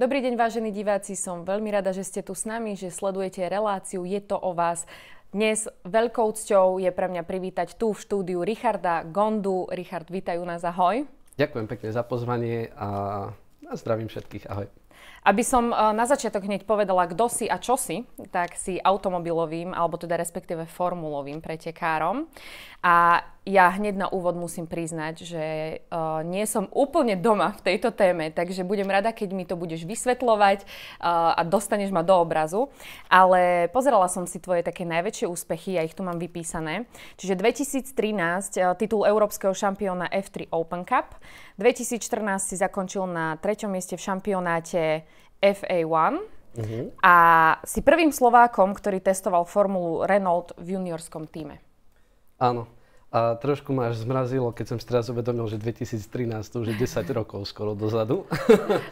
Dobrý deň, vážení diváci, som veľmi rada, že ste tu s nami, že sledujete reláciu Je to o vás. Dnes veľkou cťou je pre mňa privítať tu v štúdiu Richarda Gondu. Richard, vítajú nás, ahoj. Ďakujem pekne za pozvanie a, a zdravím všetkých, ahoj. Aby som e, na začiatok hneď povedala, kto si a čo si, tak si automobilovým, alebo teda respektíve formulovým pretekárom. A ja hneď na úvod musím priznať, že e, nie som úplne doma v tejto téme, takže budem rada, keď mi to budeš vysvetľovať e, a dostaneš ma do obrazu. Ale pozerala som si tvoje také najväčšie úspechy, ja ich tu mám vypísané. Čiže 2013 titul Európskeho šampióna F3 Open Cup, 2014 si zakončil na treťom mieste v šampionáte FA1, Uh-huh. Mhm. A si prvým Slovákom, ktorý testoval formulu Renault v juniorskom týme. Áno. A trošku ma až zmrazilo, keď som si teraz uvedomil, že 2013, to už je 10 rokov skoro dozadu.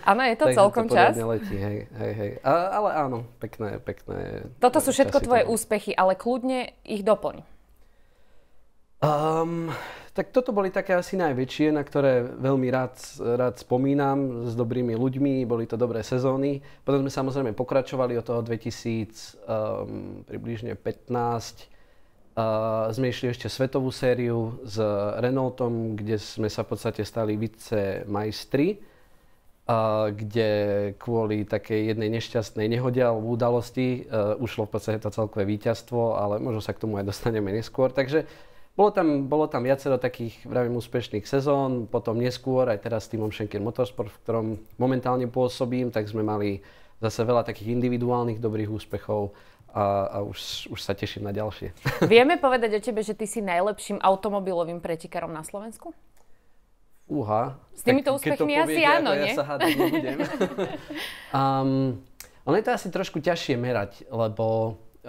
Áno, je to celkom to čas. letí, hej, hej, hej. A, ale áno, pekné, pekné. Toto sú e, všetko tvoje tam. úspechy, ale kľudne ich doplň. Um, tak toto boli také asi najväčšie, na ktoré veľmi rád, rád spomínam s dobrými ľuďmi, boli to dobré sezóny. Potom sme samozrejme pokračovali od toho 2000, um, ehm, približne 15, Uh, sme išli ešte svetovú sériu s Renaultom, kde sme sa v podstate stali vice majstri, uh, kde kvôli takej jednej nešťastnej nehode alebo udalosti uh, ušlo v podstate to celkové víťazstvo, ale možno sa k tomu aj dostaneme neskôr. Takže bolo tam, bolo tam viacero takých, vravím, úspešných sezón, potom neskôr, aj teraz s týmom Schenker Motorsport, v ktorom momentálne pôsobím, tak sme mali zase veľa takých individuálnych dobrých úspechov a, a už, už sa teším na ďalšie. Vieme povedať o tebe, že ty si najlepším automobilovým pretikárom na Slovensku? Uha. S týmito úspechmi to asi áno, ja nie? Ja sa hádať um, ono je to asi trošku ťažšie merať, lebo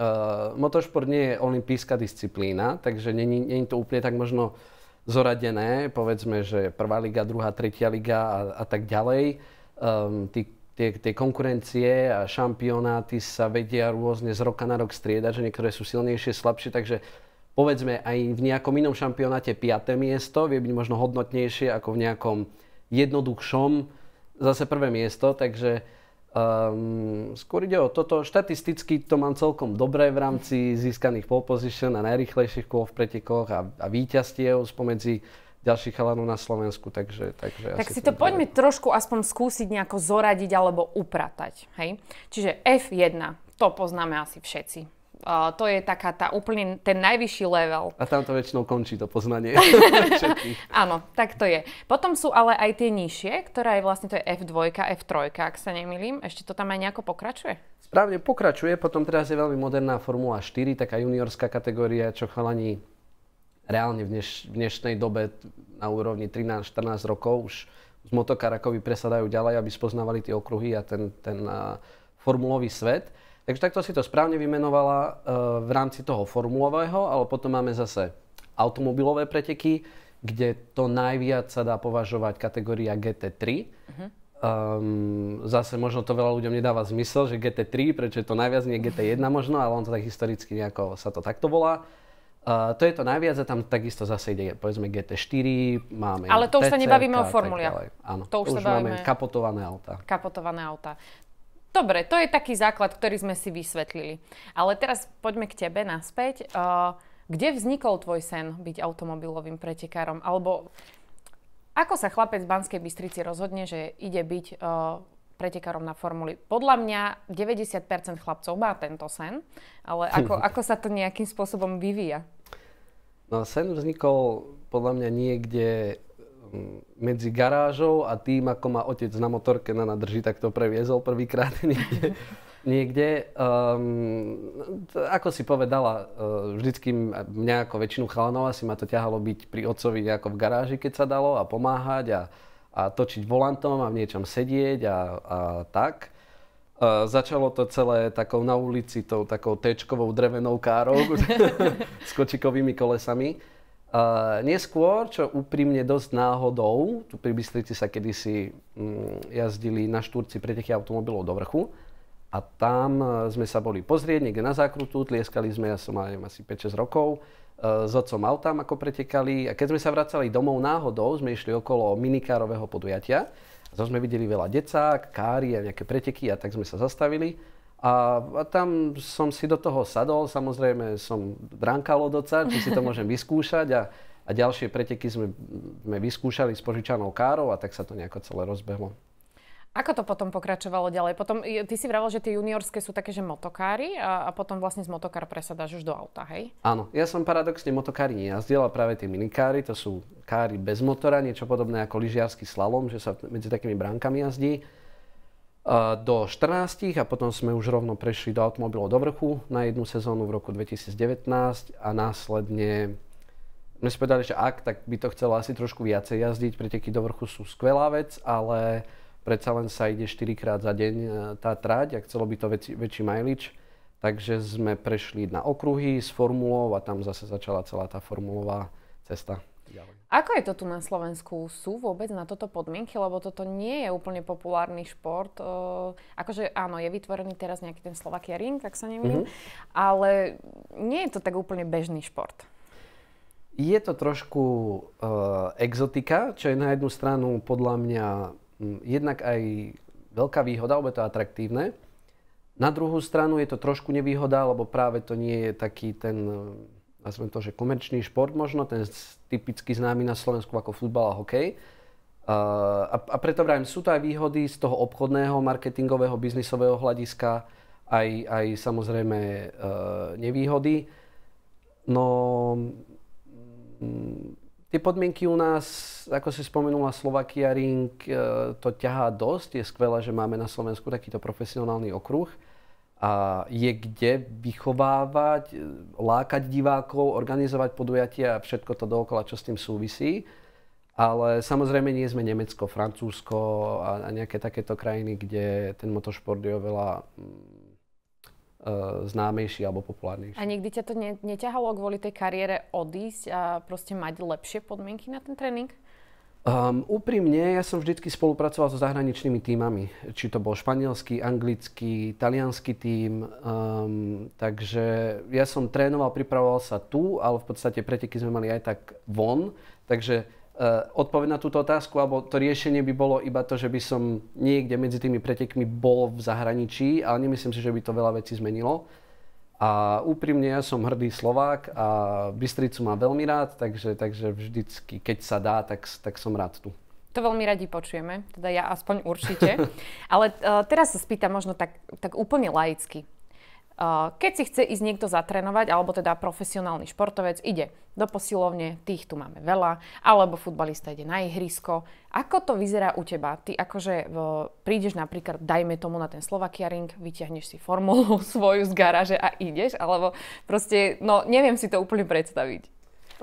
Uh, eh, motošport nie je olimpijská disciplína, takže není, je to úplne tak možno zoradené, povedzme, že prvá liga, druhá, tretia liga a, a tak ďalej. Um, tí, tie, tie konkurencie a šampionáty sa vedia rôzne z roka na rok striedať, že niektoré sú silnejšie, slabšie, takže povedzme aj v nejakom inom šampionáte 5. miesto vie byť možno hodnotnejšie ako v nejakom jednoduchšom zase prvé miesto, takže Um, skôr ide o toto, štatisticky to mám celkom dobré v rámci získaných pole position a najrychlejších kôl v pretekoch a, a víťazstiev spomedzi ďalších chalanov na Slovensku, takže... takže tak si to dobre. poďme trošku aspoň skúsiť nejako zoradiť alebo upratať, hej? Čiže F1, to poznáme asi všetci to je taká tá úplne ten najvyšší level. A tam to väčšinou končí, to poznanie. Áno, tak to je. Potom sú ale aj tie nižšie, ktorá je vlastne to je F2, F3, ak sa nemýlim. Ešte to tam aj nejako pokračuje? Správne, pokračuje. Potom teraz je veľmi moderná Formula 4, taká juniorská kategória, čo chalani reálne v, dneš- v dnešnej dobe na úrovni 13-14 rokov už z motokárakovi presadajú ďalej, aby spoznávali tie okruhy a ten, ten uh, formulový svet. Takže takto si to správne vymenovala eh, v rámci toho formulového, ale potom máme zase automobilové preteky, kde to najviac sa dá považovať kategória GT3. Um, mhm. ehm, zase možno to veľa ľuďom nedáva zmysel, že GT3, prečo je to najviac, nie GT1 možno, ale on to tak historicky nejako sa to takto volá. Uh, to je to najviac a tam takisto zase ide, povedzme GT4, máme Ale to už TCR, sa nebavíme o formule. Áno, to už, to už máme kapotované auta. Kapotované auta. Dobre, to je taký základ, ktorý sme si vysvetlili. Ale teraz poďme k tebe naspäť. Kde vznikol tvoj sen byť automobilovým pretekárom? Alebo ako sa chlapec z Banskej Bystrici rozhodne, že ide byť pretekárom na formuli. Podľa mňa 90% chlapcov má tento sen, ale ako, ako sa to nejakým spôsobom vyvíja? No sen vznikol podľa mňa niekde medzi garážou a tým, ako ma otec na motorke na nadrži, tak to previezol prvýkrát niekde. niekde. Um, ako si povedala, e, vždycky mňa ako väčšinu chalanov asi ma to ťahalo byť pri otcovi ako v garáži, keď sa dalo a pomáhať a, a točiť volantom a v niečom sedieť a, a tak. Uh, začalo to celé takou na ulici, tou takou tečkovou drevenou károu s kočikovými kolesami. Uh, neskôr, čo úprimne dosť náhodou, tu pri Bystrici sa kedysi mm, jazdili na štúrci preteky automobilov do vrchu a tam eh, sme sa boli pozrieť niekde na zákrutu, tlieskali sme, ja som mal asi 5-6 rokov, uh, s otcom autám ako pretekali a keď sme sa vracali domov náhodou, sme išli okolo minikárového podujatia, a sme videli veľa decák, kári a nejaké preteky a tak sme sa zastavili a, a tam som si do toho sadol, samozrejme som drankal od oca, či si to môžem vyskúšať a, a ďalšie preteky sme, sme vyskúšali s požičanou károv a tak sa to nejako celé rozbehlo. Ako to potom pokračovalo ďalej? Potom, ty si vravel, že tie juniorské sú také, že motokári a, a potom vlastne z motokár presadáš už do auta, hej? Áno, ja som paradoxne motokári nejazdil, ale práve tie minikári, to sú kári bez motora, niečo podobné ako lyžiarsky slalom, že sa medzi takými bránkami jazdí do 14 a potom sme už rovno prešli do automobilov do vrchu na jednu sezónu v roku 2019 a následne sme sme povedali, že ak, tak by to chcelo asi trošku viacej jazdiť, preteky do vrchu sú skvelá vec, ale predsa len sa ide 4 krát za deň e, tá tráť a chcelo by to väčší, väčší mileage. Takže sme prešli na okruhy s formulou a tam zase začala celá tá formulová cesta. Ako je to tu na Slovensku? Sú vôbec na toto podmienky? Lebo toto nie je úplne populárny šport. akože áno, je vytvorený teraz nejaký ten Slovakia ring, ak sa nemýlim, mm-hmm. ale nie je to tak úplne bežný šport. Je to trošku uh, exotika, čo je na jednu stranu podľa mňa m, jednak aj veľká výhoda, lebo je to atraktívne. Na druhú stranu je to trošku nevýhoda, lebo práve to nie je taký ten nazvem to, že komerčný šport možno, ten typicky známy na Slovensku ako futbal a hokej. A, a preto vrajím, sú to aj výhody z toho obchodného, marketingového, biznisového hľadiska, aj, aj samozrejme uh, nevýhody. No, m, mm, tie podmienky u nás, ako si spomenula Slovakia Ring, uh, to ťahá dosť. Je skvelé, že máme na Slovensku takýto profesionálny okruh a je kde vychovávať, lákať divákov, organizovať podujatia a všetko to dookola, čo s tým súvisí. Ale samozrejme nie sme Nemecko, Francúzsko a, a nejaké takéto krajiny, kde ten motošport je oveľa mm, e, známejší alebo populárnejší. A nikdy ťa to ne, neťahalo kvôli tej kariére odísť a proste mať lepšie podmienky na ten tréning? Um, úprimne, ja som vždy spolupracoval so zahraničnými týmami. Či to bol španielský, anglický, talianský tím. Um, takže ja som trénoval, pripravoval sa tu, ale v podstate preteky sme mali aj tak von. Takže uh, eh, odpoveď na túto otázku, alebo to riešenie by bolo iba to, že by som niekde medzi tými pretekmi bol v zahraničí, ale nemyslím si, že by to veľa vecí zmenilo. A úprimne ja som hrdý Slovák a Bystricu mám veľmi rád, takže, takže vždycky, keď sa dá, tak, tak som rád tu. To veľmi radi počujeme, teda ja aspoň určite. Ale uh, teraz sa spýtam možno tak, tak úplne laicky. Eh, keď si chce ísť niekto zatrénovať, alebo teda profesionálny športovec ide do posilovne, tých tu máme veľa, alebo futbalista ide na ihrisko. Ako to vyzerá u teba? Ty akože v, eh, prídeš napríklad, dajme tomu na ten Slovakia ring, vyťahneš si formulu svoju z garáže a ideš, alebo proste, no neviem si to úplne predstaviť.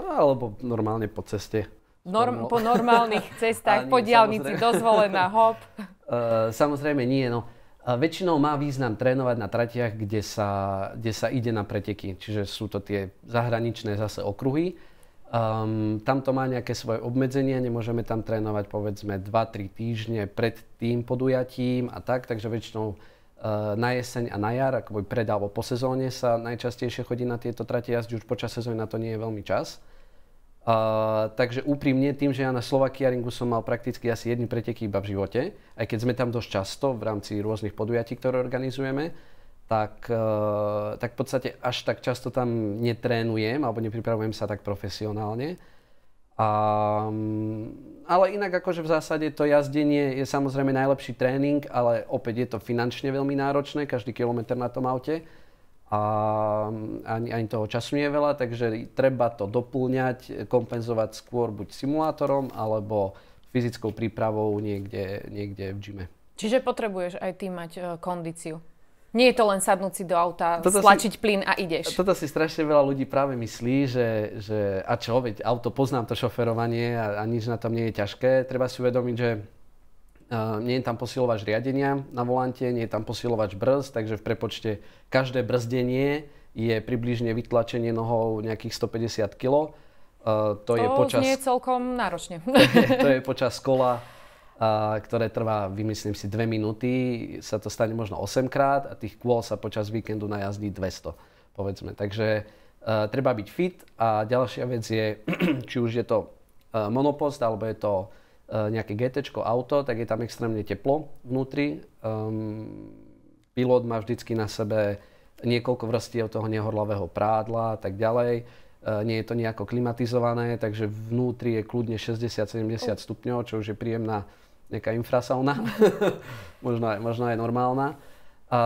Alebo normálne po ceste. Norm, po normálnych cestách, nie, po diálnici, dozvolená, hop. Uh, samozrejme nie, no Väčšinou má význam trénovať na tratiach, kde sa, kde sa ide na preteky, čiže sú to tie zahraničné zase okruhy. Um, tam to má nejaké svoje obmedzenia, nemôžeme tam trénovať povedzme 2-3 týždne pred tým podujatím a tak, takže väčšinou e, na jeseň a na jar, akoby pred alebo po sezóne sa najčastejšie chodí na tieto trate jazdy, už počas sezóny na to nie je veľmi čas. Uh, takže úprimne, tým, že ja na ringu som mal prakticky asi jedný preteky iba v živote, aj keď sme tam dosť často v rámci rôznych podujatí, ktoré organizujeme, tak, uh, tak v podstate až tak často tam netrénujem alebo nepripravujem sa tak profesionálne. A, um, ale inak akože v zásade to jazdenie je samozrejme najlepší tréning, ale opäť je to finančne veľmi náročné, každý kilometr na tom aute a mm, ani, ani toho času nie je veľa, takže treba to doplňať, kompenzovať skôr buď simulátorom alebo fyzickou prípravou niekde, niekde v gyme. Čiže potrebuješ aj ty mať uh, kondíciu. Nie je to len sadnúť si do auta, toto stlačiť si, plyn a ideš. Toto si strašne veľa ľudí práve myslí, že, že a čo, veď auto poznám to šoferovanie a, a nič na tom nie je ťažké. Treba si uvedomiť, že Eh, nie je tam posilovač riadenia na volante, nie je tam posilovač brzd, takže v prepočte každé brzdenie je približne vytlačenie nohou nejakých 150 kg. Uh, to, to je počas... znie celkom náročne. to, je, to je počas kola, uh, ktoré trvá, vymyslím si, dve minúty. Sa to stane možno 8 krát a tých kôl sa počas víkendu najazdí 200, povedzme. Takže uh, treba byť fit a ďalšia vec je, či už je to monopost, alebo je to E, nejaké GT auto, tak je tam extrémne teplo vnútri. Um, pilot má vždycky na sebe niekoľko vrstiev toho nehorlavého prádla a tak ďalej. E, nie je to nejako klimatizované, takže vnútri je kľudne 60-70 stupňov, čo už je príjemná nejaká infrasauna, možno, možno aj normálna. A,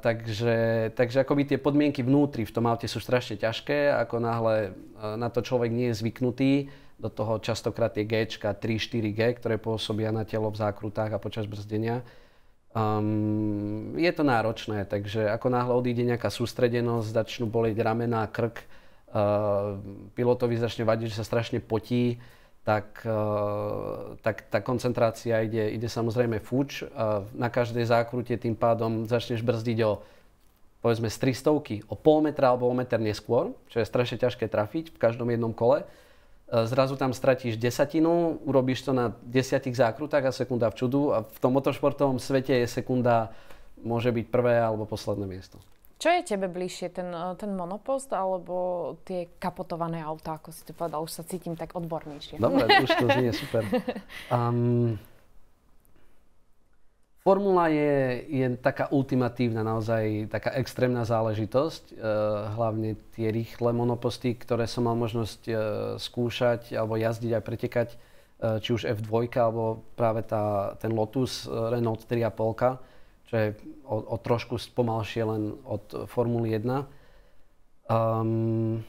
takže, takže akoby tie podmienky vnútri v tom aute sú strašne ťažké, ako náhle e, na to človek nie je zvyknutý, do toho častokrát tie G, 3-4G, ktoré pôsobia na telo v zákrutách a počas brzdenia. Um, je to náročné, takže ako náhle odíde nejaká sústredenosť, začnú boleť ramená, krk, uh, pilotovi začne vadiť, že sa strašne potí, tak, uh, tak tá koncentrácia ide, ide samozrejme fuč. Uh, na každej zákrute tým pádom začneš brzdiť o povedzme z 300, o pol metra alebo o meter neskôr, čo je strašne ťažké trafiť v každom jednom kole E, zrazu tam stratíš desatinu, urobíš to na desiatich zákrutách a sekunda v čudu a v tom motošportovom svete je sekunda môže byť prvé alebo posledné miesto. Čo je tebe bližšie, ten, e, ten monopost alebo tie kapotované autá, ako si to povedal, už sa cítim tak odbornejšie. Dobre, už to znie super. Um, Formula je, je taká ultimatívna, naozaj taká extrémna záležitosť. E, hlavne tie rýchle monoposty, ktoré som mal možnosť e, skúšať alebo jazdiť aj pretekať, e, či už F2 alebo práve tá, ten Lotus Renault 3,5, čo je o, o trošku pomalšie len od Formuly 1. Um, ehm,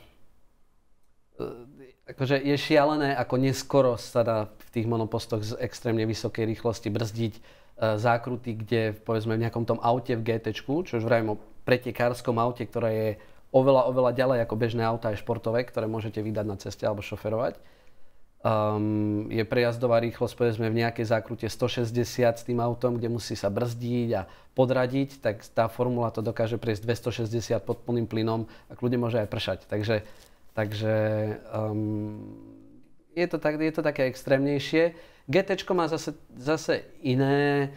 akože je šialené, ako neskoro sa dá v tých monopostoch z extrémne vysokej rýchlosti brzdiť E, zákruty, kde povedzme v nejakom tom aute v GT, čo už vrajím o pretekárskom aute, ktoré je oveľa, oveľa ďalej ako bežné auta aj športové, ktoré môžete vydať na ceste alebo šoferovať. Um, je prejazdová rýchlosť povedzme v nejakej zákrute 160 s tým autom, kde musí sa brzdiť a podradiť, tak tá formula to dokáže prejsť 260 pod plným plynom a kľudne môže aj pršať. Takže, takže um, je to, tak, je to také extrémnejšie. GT má zase, zase iné,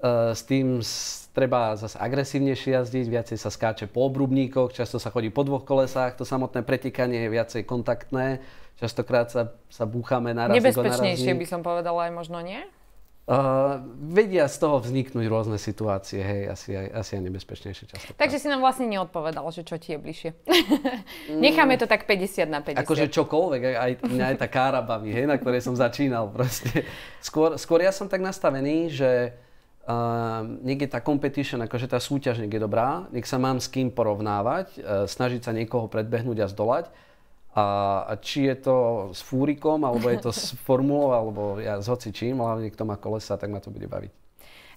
e, s tým treba zase agresívnejšie jazdiť, viacej sa skáče po obrubníkoch, často sa chodí po dvoch kolesách, to samotné pretikanie je viacej kontaktné, častokrát sa, sa búchame naraz. Nebezpečnejšie by som povedala aj možno nie? Uh, vedia z toho vzniknúť rôzne situácie, hej, asi aj, asi aj nebezpečnejšie často. Takže si nám vlastne neodpovedal, že čo ti je bližšie. Mm. Necháme to tak 50 na 50. Akože čokoľvek, aj, aj, mňa je tá kára baví, hej, na ktorej som začínal proste. Skôr, skôr ja som tak nastavený, že uh, niekde tá competition, akože tá súťaž niekde dobrá, nech sa mám s kým porovnávať, uh, snažiť sa niekoho predbehnúť a zdolať, a či je to s fúrikom, alebo je to s formulou, alebo ja s hocičím, hlavne kto má kolesa, tak ma to bude baviť.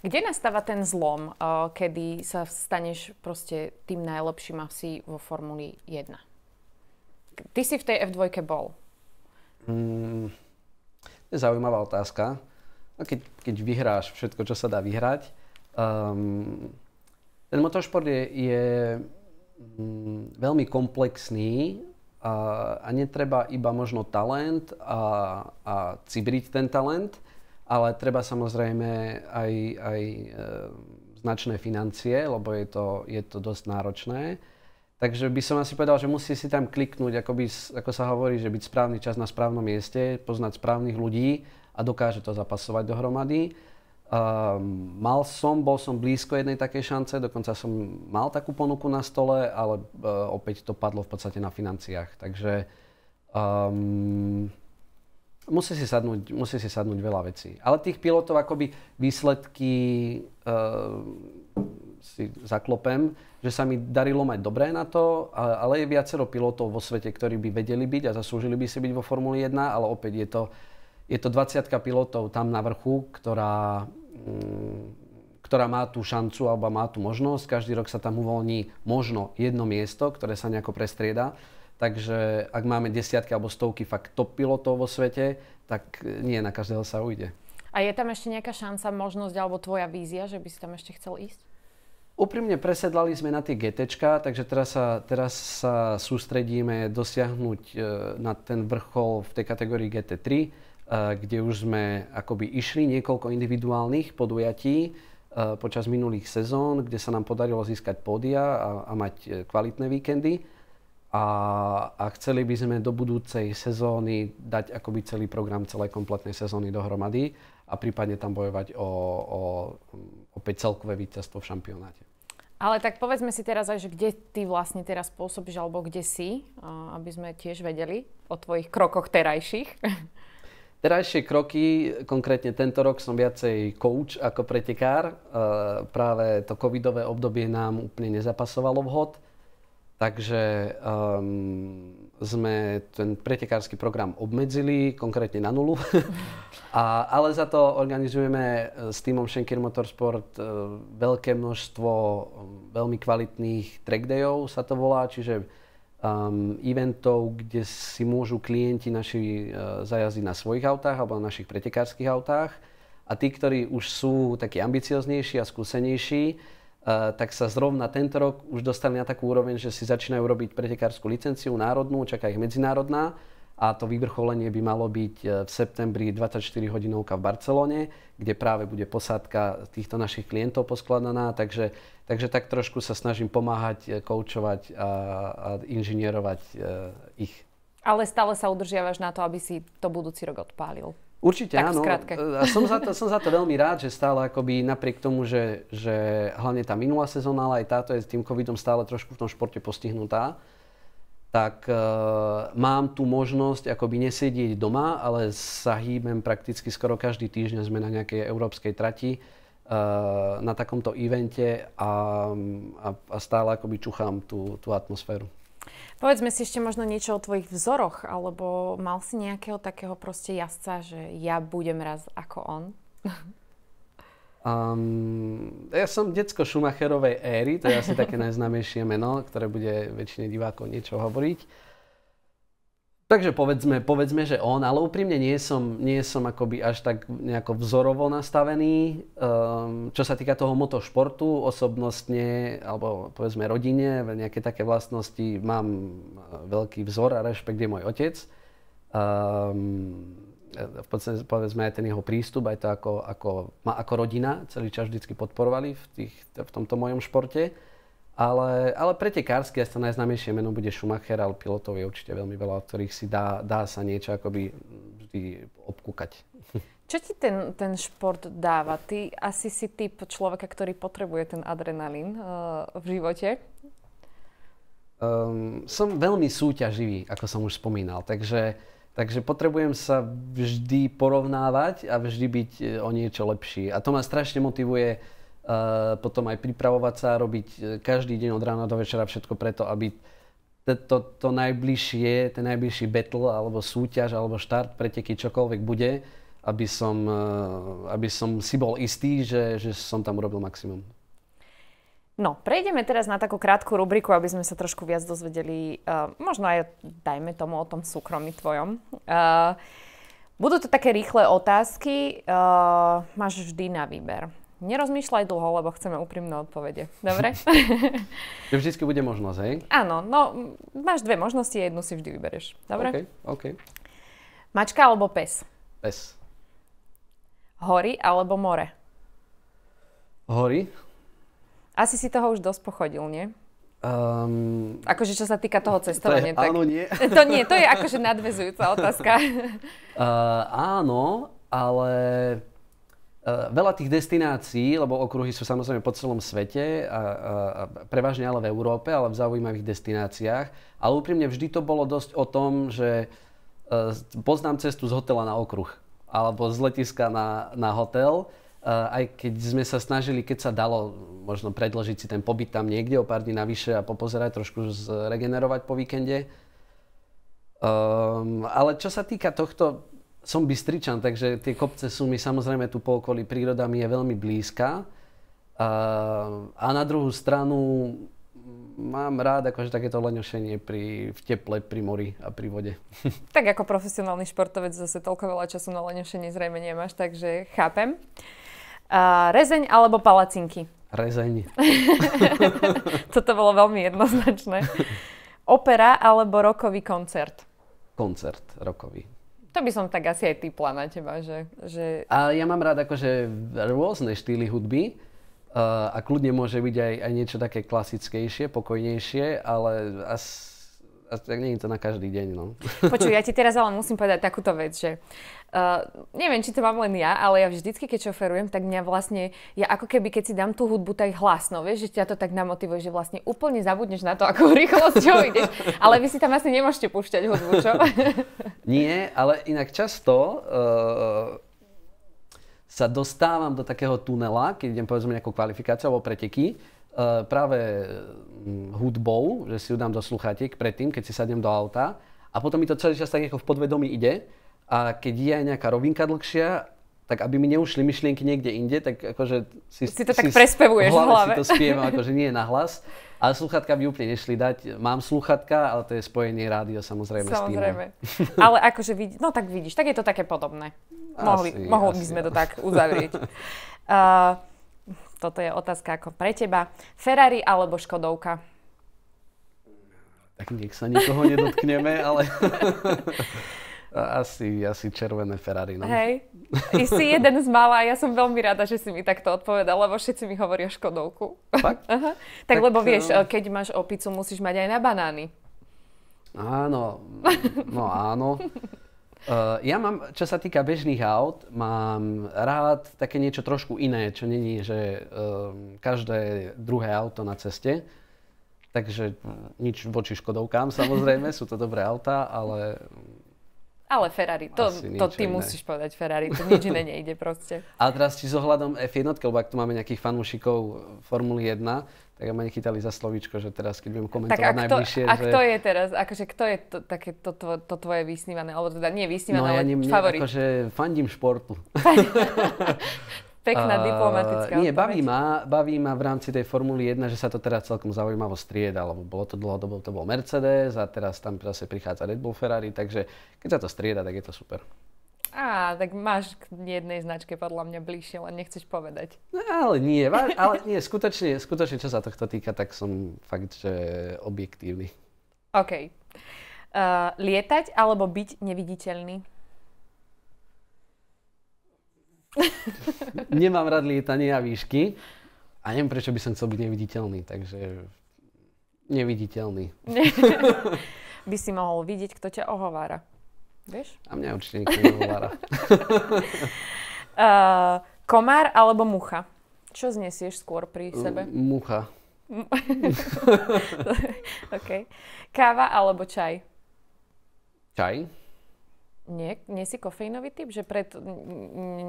Kde nastáva ten zlom, eh, kedy sa staneš proste tým najlepším asi vo Formuli 1? Ty si v tej F2 bol. Mm, to je zaujímavá otázka. No, keď, keď vyhráš všetko, čo sa dá vyhrať, um, ten motošport je, je mm, veľmi komplexný a, a netreba iba možno talent a, a cibriť ten talent, ale treba samozrejme aj, aj e, značné financie, lebo je to, je to dosť náročné. Takže by som asi povedal, že musí si tam kliknúť, ako, by, ako sa hovorí, že byť správny čas na správnom mieste, poznať správnych ľudí a dokáže to zapasovať dohromady. Ehm, mal som, bol som blízko jednej takej šance, dokonca som mal takú ponuku na stole, ale uh, opäť to padlo v podstate na financiách. Takže um, musí, si sadnúť, musí si sadnúť veľa vecí. Ale tých pilotov akoby výsledky uh, si zaklopem, že sa mi darilo mať dobré na to, ale je viacero pilotov vo svete, ktorí by vedeli byť a zaslúžili by si byť vo Formule 1, ale opäť je to je to 20 pilotov tam na vrchu, ktorá, mm, ktorá má tú šancu alebo má tú možnosť. Každý rok sa tam uvoľní možno jedno miesto, ktoré sa nejako prestrieda. Takže ak máme desiatky alebo stovky fakt top pilotov vo svete, tak e, nie, na každého sa ujde. A je tam ešte nejaká šanca, možnosť alebo tvoja vízia, že by si tam ešte chcel ísť? Úprimne presedlali sme na tie GT, takže teraz sa, teraz sa sústredíme dosiahnuť e, na ten vrchol v tej kategórii GT3 Eh, kde už sme akoby išli niekoľko individuálnych podujatí eh, počas minulých sezón, kde sa nám podarilo získať pódia a, a mať eh, kvalitné víkendy. A, a chceli by sme do budúcej sezóny dať akoby celý program celej kompletnej sezóny dohromady a prípadne tam bojovať o, o, opäť celkové víťazstvo v šampionáte. Ale tak povedzme si teraz aj, že kde ty vlastne teraz pôsobíš alebo kde si, aby sme tiež vedeli o tvojich krokoch terajších. Terajšie kroky, konkrétne tento rok som viacej coach ako pretekár. E, práve to covidové obdobie nám úplne nezapasovalo vhod. Takže um, sme ten pretekársky program obmedzili, konkrétne na nulu. A, ale za to organizujeme e, s týmom Schenker Motorsport e, veľké množstvo veľmi kvalitných trackdayov, sa to volá, čiže um, eventov, kde si môžu klienti naši uh, zajazdiť na svojich autách alebo na našich pretekárskych autách. A tí, ktorí už sú takí ambicioznejší a skúsenejší, uh, tak sa zrovna tento rok už dostali na takú úroveň, že si začínajú robiť pretekárskú licenciu národnú, čaká ich medzinárodná a to vyvrcholenie by malo byť e, v septembri 24 hodinovka v Barcelone, kde práve bude posádka týchto našich klientov poskladaná, takže, takže tak trošku sa snažím pomáhať, e, koučovať a, a inžinierovať e, ich. Ale stále sa udržiavaš na to, aby si to budúci rok odpálil. Určite tak áno. E, a som za, to, som za to veľmi rád, že stále akoby napriek tomu, že, že hlavne tá minulá sezóna, ale aj táto je s tým covidom stále trošku v tom športe postihnutá tak e, mám tu možnosť akoby nesedieť doma, ale sa hýbem prakticky skoro každý týždeň, sme na nejakej európskej trati, e, na takomto evente a, a, a stále akoby čuchám tú, tú atmosféru. Povedzme si ešte možno niečo o tvojich vzoroch, alebo mal si nejakého takého proste jazca, že ja budem raz ako on? Um, ja som detsko Schumacherovej éry, to je asi také najznámejšie meno, ktoré bude väčšine divákov niečo hovoriť. Takže povedzme, povedzme, že on, ale úprimne nie som, nie som akoby až tak nejako vzorovo nastavený. Um, čo sa týka toho motošportu, osobnostne, alebo povedzme rodine, nejaké také vlastnosti, mám veľký vzor a rešpekt je môj otec. Um, v podstate povedzme aj ten jeho prístup, aj to ako, ako, ma ako rodina celý čas vždycky podporovali v, tých, v tomto mojom športe. Ale, ale pretekársky asi to najznámejšie meno bude Schumacher, ale pilotov je určite veľmi veľa, od ktorých si dá, dá sa niečo akoby vždy obkúkať. Čo ti ten, ten šport dáva? Ty asi si typ človeka, ktorý potrebuje ten adrenalín uh, v živote. Um, som veľmi súťaživý, ako som už spomínal, takže Takže potrebujem sa vždy porovnávať a vždy byť e, o niečo lepší. A to ma strašne motivuje uh, potom aj pripravovať sa a robiť e, každý deň od rána do večera všetko preto, aby to, to, to najbližšie, ten najbližší battle alebo súťaž alebo štart, preteky, čokoľvek bude, aby som, uh, aby som si bol istý, že, že som tam urobil maximum. No, prejdeme teraz na takú krátku rubriku, aby sme sa trošku viac dozvedeli, uh, možno aj dajme tomu o tom súkromí tvojom. Uh, budú to také rýchle otázky, uh, máš vždy na výber. Nerozmýšľaj dlho, lebo chceme úprimné odpovede. Dobre? Vždycky bude možnosť, hej? Áno, no máš dve možnosti jednu si vždy vybereš. Dobre? Okay, OK. Mačka alebo pes? Pes. Hory alebo more? Hory. Asi si toho už dosť pochodil, nie? Um, akože čo sa týka toho cestovania. To je, tak... Áno, nie. to nie, to je akože nadvezujúca otázka. uh, áno, ale uh, veľa tých destinácií, lebo okruhy sú samozrejme po celom svete, a, a, a prevažne ale v Európe, ale v zaujímavých destináciách. Ale úprimne vždy to bolo dosť o tom, že uh, poznám cestu z hotela na okruh alebo z letiska na, na hotel Eh, aj keď sme sa snažili, keď sa dalo možno predložiť si ten pobyt tam niekde o pár dní navyše a popozerať, trošku zregenerovať po víkende. Um, ale čo sa týka tohto, som bystričan, takže tie kopce sú mi samozrejme tu po okolí, príroda mi je veľmi blízka. Uh, a na druhú stranu mám rád akože takéto leňošenie pri, v teple, pri mori a pri vode. Tak ako profesionálny športovec zase toľko veľa času na leňošenie zrejme nemáš, takže chápem. Uh, rezeň alebo palacinky? Rezeň. Toto bolo veľmi jednoznačné. Opera alebo rokový koncert? Koncert rokový. To by som tak asi aj typla na teba, že... že... A ja mám rád akože rôzne štýly hudby uh, a kľudne môže byť aj, aj niečo také klasickejšie, pokojnejšie, ale asi a tak nie je to na každý deň, no. Počuj, ja ti teraz ale musím povedať takúto vec, že uh, neviem, či to mám len ja, ale ja vždycky, keď šoferujem, tak mňa vlastne, ja ako keby, keď si dám tú hudbu tak hlasno, vieš, že ťa to tak namotivuje, že vlastne úplne zabudneš na to, akou čo ideš. Ale vy si tam vlastne nemôžete púšťať hudbu, čo? nie, ale inak často uh, sa dostávam do takého tunela, keď idem povedzme nejakú kvalifikáciu alebo preteky, Eh, práve hm, hudbou, že si ju dám do sluchatiek predtým, keď si sadnem do auta a potom mi to celý čas tak ako v podvedomí ide a keď je aj nejaká rovinka dlhšia, tak aby mi neušli myšlienky niekde inde, tak akože si, si to si tak prespevuješ v hlave. hlave. si to spievam, akože nie je na hlas. Ale sluchatka by úplne nešli dať. Mám sluchatka, ale to je spojenie rádio samozrejme, samozrejme. s tým. No. Ale akože, vidí, no tak vidíš, tak je to také podobné. Mohli, asi, mohli asi, by sme ja. to tak uzavrieť. Uh, Toto je otázka ako pre teba. Ferrari alebo Škodovka? Tak nech sa nikoho nedotkneme, ale asi, asi červené Ferrari. No. Hej, I si jeden z a ja som veľmi rada, že si mi takto odpovedal, lebo všetci mi hovoria Škodovku. Fakt? Aha. Tak, tak lebo vieš, eh, keď máš opicu, musíš mať aj na banány. Áno, no áno. Uh, ja mám, čo sa týka bežných aut, mám rád také niečo trošku iné, čo není, že uh, každé druhé auto na ceste. Takže nič voči Škodovkám samozrejme, sú to dobré auta, ale... Ale Ferrari, to, to ty iné. musíš povedať Ferrari, to nič iné nejde proste. A teraz či s so ohľadom F1, lebo ak tu máme nejakých fanúšikov Formuly 1, tak ma nechytali za slovíčko, že teraz, keď budem komentovať tak a kto, najbližšie, a kto že... je teraz, akože kto je to, také to, to, to tvoje vysnívané, alebo teda nie vysnívané, no, ale ja ne, favorit? akože fandím športu. Pekná uh, diplomatická Nie, baví ma, baví ma v rámci tej Formuly 1, že sa to teraz celkom zaujímavo strieda, lebo bolo to dlhodobo, to bol Mercedes a teraz tam zase prichádza Red Bull Ferrari, takže keď sa to strieda, tak je to super. Á, tak máš k jednej značke podľa mňa bližšie, len nechceš povedať. No, ale nie, ale nie, skutočne, skutočne čo sa tohto týka, tak som fakt, že objektívny. OK. Uh, lietať alebo byť neviditeľný? Nemám rád lietanie a výšky. A neviem, prečo by som chcel byť neviditeľný, takže neviditeľný. by si mohol vidieť, kto ťa ohovára. Vieš? A mňa určite nikto nehovára. uh, eh, komár alebo mucha? Čo znesieš skôr pri sebe? mucha. OK. Káva alebo čaj? Čaj. Nie, nie si kofeínový typ? Že pred,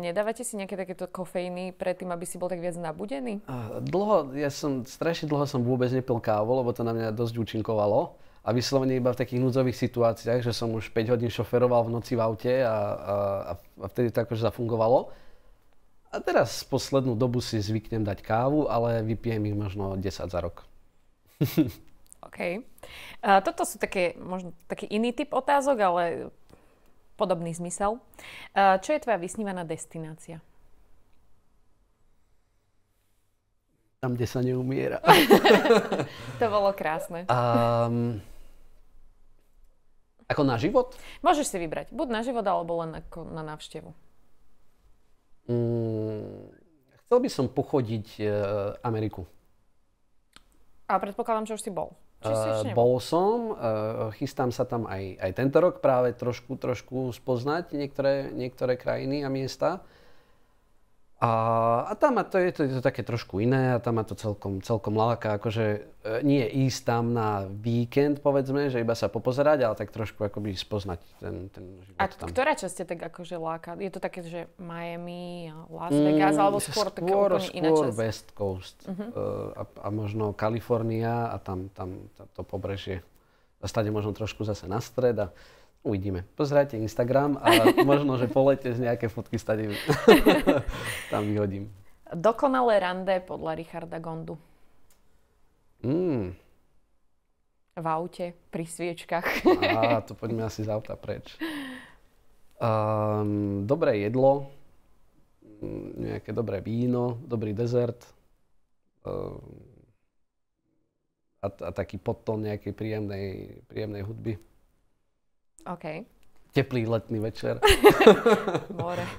nedávate si nejaké takéto kofeíny pred tým, aby si bol tak viac nabudený? Uh, dlho, ja som, strašne dlho som vôbec nepil kávu, lebo to na mňa dosť účinkovalo a vyslovene iba v takých núdzových situáciách, že som už 5 hodín šoferoval v noci v aute a, a, a vtedy to akože zafungovalo. A teraz poslednú dobu si zvyknem dať kávu, ale vypijem ich možno 10 za rok. OK. A toto sú také, možno taký iný typ otázok, ale podobný zmysel. A čo je tvoja vysnívaná destinácia? Tam, kde sa neumiera. to bolo krásne. Um, ako na život? Môžeš si vybrať. Buď na život, alebo len ako na návštevu. Mm, chcel by som pochodiť uh, Ameriku. A predpokladám, že už si bol. Či si e, bol som, uh, chystám sa tam aj, aj tento rok práve trošku, trošku spoznať niektoré, niektoré krajiny a miesta. A, a tam a to, je to, je to také trošku iné a tam ma to celkom, celkom láka, akože e, nie ísť tam na víkend, povedzme, že iba sa popozerať, ale tak trošku akoby spoznať ten, ten život a tam. A ktorá časť ťa tak akože láka? Je to také, že Miami Las Vegas, mm, alebo skôr, skôr také úplne skôr iná časť? West Coast uh-huh. a, a možno Kalifornia a tam, tam to, pobrežie. Stade možno trošku zase na stred a, Uvidíme. Pozerajte Instagram a možno, že po lete z nejaké fotky stade tam vyhodím. Dokonalé rande podľa Richarda Gondu. Mm. V aute, pri sviečkach. Á, to poďme asi z auta preč. Um, dobré jedlo, mm, nejaké dobré víno, dobrý dezert um, a, a taký potom nejakej príjemnej, príjemnej hudby. OK. Teplý letný večer. More.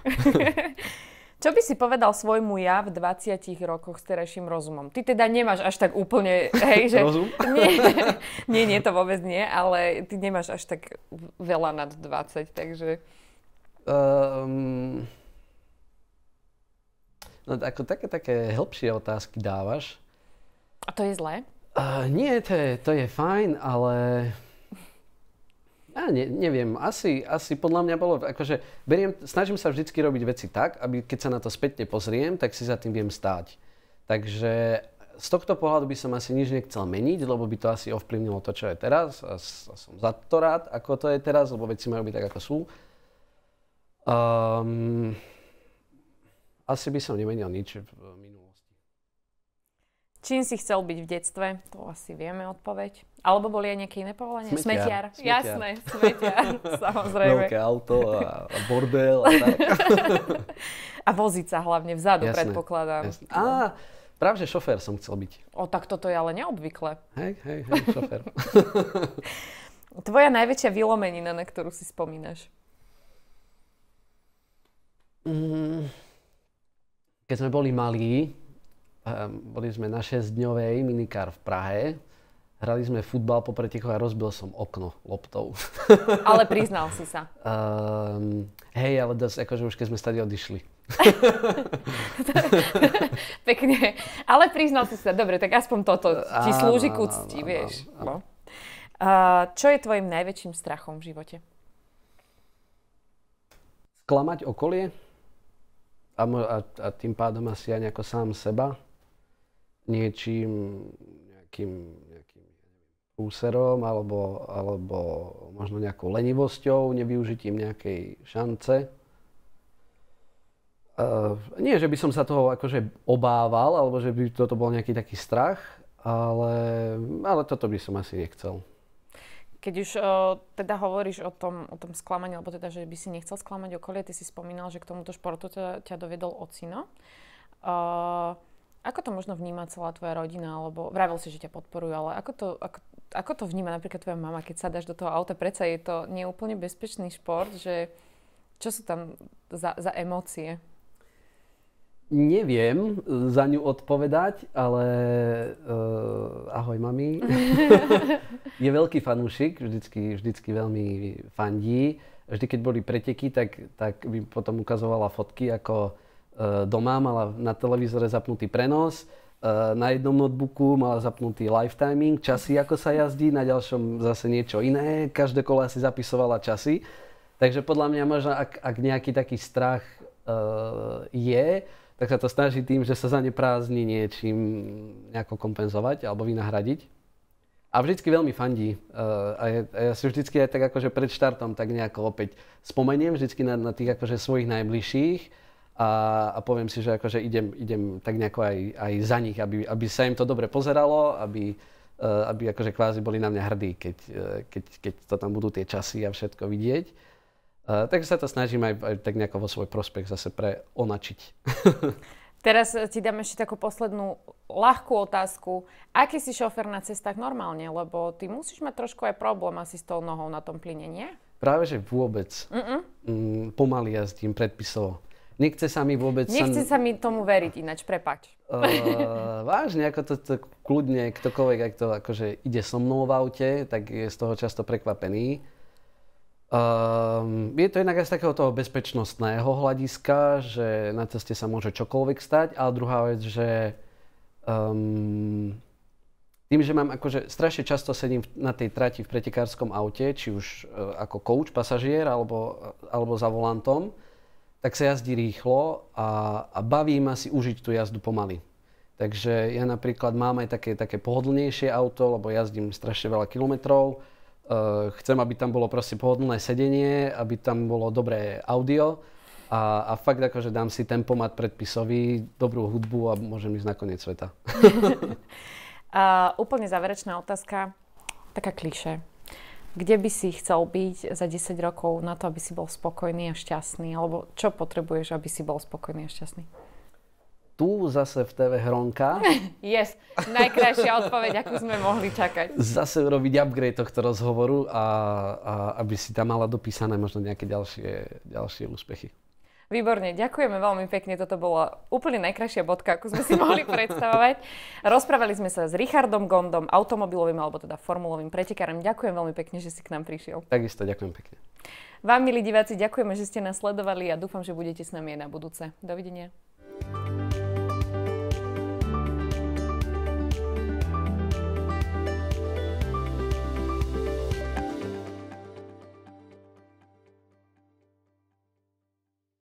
Čo by si povedal svojmu ja v 20 rokoch s terajším rozumom? Ty teda nemáš až tak úplne, hej, že... Rozum? Nie, nie, nie, to vôbec nie, ale ty nemáš až tak veľa nad 20, takže... Um, no ako také, také hĺbšie otázky dávaš. A to je zlé? Uh, nie, to je, to je fajn, ale... Ja ne, neviem, asi, asi podľa mňa bolo, akože beriem, snažím sa vždycky robiť veci tak, aby keď sa na to spätne pozriem, tak si za tým viem stáť. Takže z tohto pohľadu by som asi nič nechcel meniť, lebo by to asi ovplyvnilo to, čo je teraz. A, a som za to rád, ako to je teraz, lebo veci majú byť tak, ako sú. Um, asi by som nemenil nič v minulosti. Čím si chcel byť v detstve? To asi vieme odpoveď. Alebo boli aj nejaké iné povolanie? Smetiar. smetiar. smetiar. Jasné, smetiar, samozrejme. Veľké auto a, bordel a tak. a vozica hlavne vzadu, jasné, predpokladám. Jasné. Á, práve že šofér som chcel byť. O, tak toto je ale neobvykle. Hej, hej, hej, šofér. Tvoja najväčšia vylomenina, na ktorú si spomínaš? Mm. keď sme boli malí, Ehm, boli sme na 6-dňovej minikár v Prahe. Hrali sme futbal po pretekoch a rozbil som okno loptou. Ale priznal si sa. Um, hej, ale dosť, akože už keď sme stade odišli. Pekne. Ale priznal si sa. Dobre, tak aspoň toto ti slúži ku cti, vieš. Áno, áno. čo je tvojim najväčším strachom v živote? Sklamať okolie a, a, a tým pádom asi aj nejako sám seba niečím, nejakým, nejakým úserom alebo, alebo možno nejakou lenivosťou, nevyužitím nejakej šance. Uh, nie, že by som sa toho akože obával, alebo že by toto bol nejaký taký strach, ale, ale toto by som asi nechcel. Keď už uh, teda hovoríš o tom, o tom sklamaní, alebo teda, že by si nechcel sklamať okolie, ty si spomínal, že k tomuto športu ťa, ťa dovedol ocino. Uh, ako to možno vníma celá tvoja rodina, alebo vravil si, že ťa podporujú, ale ako to, ako, ako to vníma napríklad tvoja mama, keď sa dáš do toho auta, predsa je to neúplne bezpečný šport, že čo sú tam za, za emócie? Neviem za ňu odpovedať, ale uh, ahoj mami. je veľký fanúšik, vždycky, vždycky veľmi fandí. Vždy, keď boli preteky, tak, tak by potom ukazovala fotky, ako Eh, doma, mala na televízore zapnutý prenos, eh, na jednom notebooku mala zapnutý lifetiming, časy, ako sa jazdí, na ďalšom zase niečo iné, každé kolo si zapisovala časy. Takže podľa mňa možno, ak, ak nejaký taký strach uh, je, tak sa to snaží tým, že sa prázdni niečím nejako kompenzovať alebo vynahradiť. A vždycky veľmi fandí. Uh, a, ja, a ja si vždycky aj tak akože pred štartom tak nejako opäť spomeniem vždycky na, na tých akože svojich najbližších a, a poviem si, že akože idem, idem tak nejako aj, aj za nich, aby, aby sa im to dobre pozeralo, aby, eh, aby akože kvázi boli na mňa hrdí, keď, eh, keď, keď to tam budú tie časy a všetko vidieť. Eh, takže sa to snažím aj, aj tak nejako vo svoj prospech zase preonačiť. Teraz ti dám ešte takú poslednú ľahkú otázku. Aký si šofer na cestách normálne? Lebo ty musíš mať trošku aj problém asi s tou nohou na tom plyne, nie? Práve, že vôbec. Mm, pomaly jazdím predpisovo nechce sa mi vôbec... Nechce sa, mi tomu veriť ináč, prepač. Uh, vážne, ako to, to kľudne, ktokoľvek, ak to akože ide so mnou v aute, tak je z toho často prekvapený. Uh, je to jednak aj z takého toho bezpečnostného hľadiska, že na ceste sa môže čokoľvek stať, ale druhá vec, že um, tým, že mám akože strašne často sedím na tej trati v pretekárskom aute, či už uh, ako coach, pasažier alebo, alebo za volantom, tak sa jazdí rýchlo a, a baví ma si užiť tú jazdu pomaly. Takže ja napríklad mám aj také, také pohodlnejšie auto, lebo jazdím strašne veľa kilometrov. Uh, chcem, aby tam bolo proste pohodlné sedenie, aby tam bolo dobré audio a, a fakt akože dám si tempomat predpisový, dobrú hudbu a môžem ísť na koniec sveta. a, úplne záverečná otázka, taká kliše kde by si chcel byť za 10 rokov na to, aby si bol spokojný a šťastný? Alebo čo potrebuješ, aby si bol spokojný a šťastný? Tu zase v TV Hronka. yes, najkrajšia odpoveď, akú sme mohli čakať. Zase urobiť upgrade tohto rozhovoru a, a aby si tam mala dopísané možno nejaké ďalšie, ďalšie úspechy. Výborne, ďakujeme veľmi pekne. Toto bola úplne najkrajšia bodka, ako sme si mohli predstavovať. Rozprávali sme sa s Richardom Gondom, automobilovým alebo teda formulovým pretekárom. Ďakujem veľmi pekne, že si k nám prišiel. Takisto, ďakujem pekne. Vám, milí diváci, ďakujeme, že ste nás sledovali a dúfam, že budete s nami aj na budúce. Dovidenia.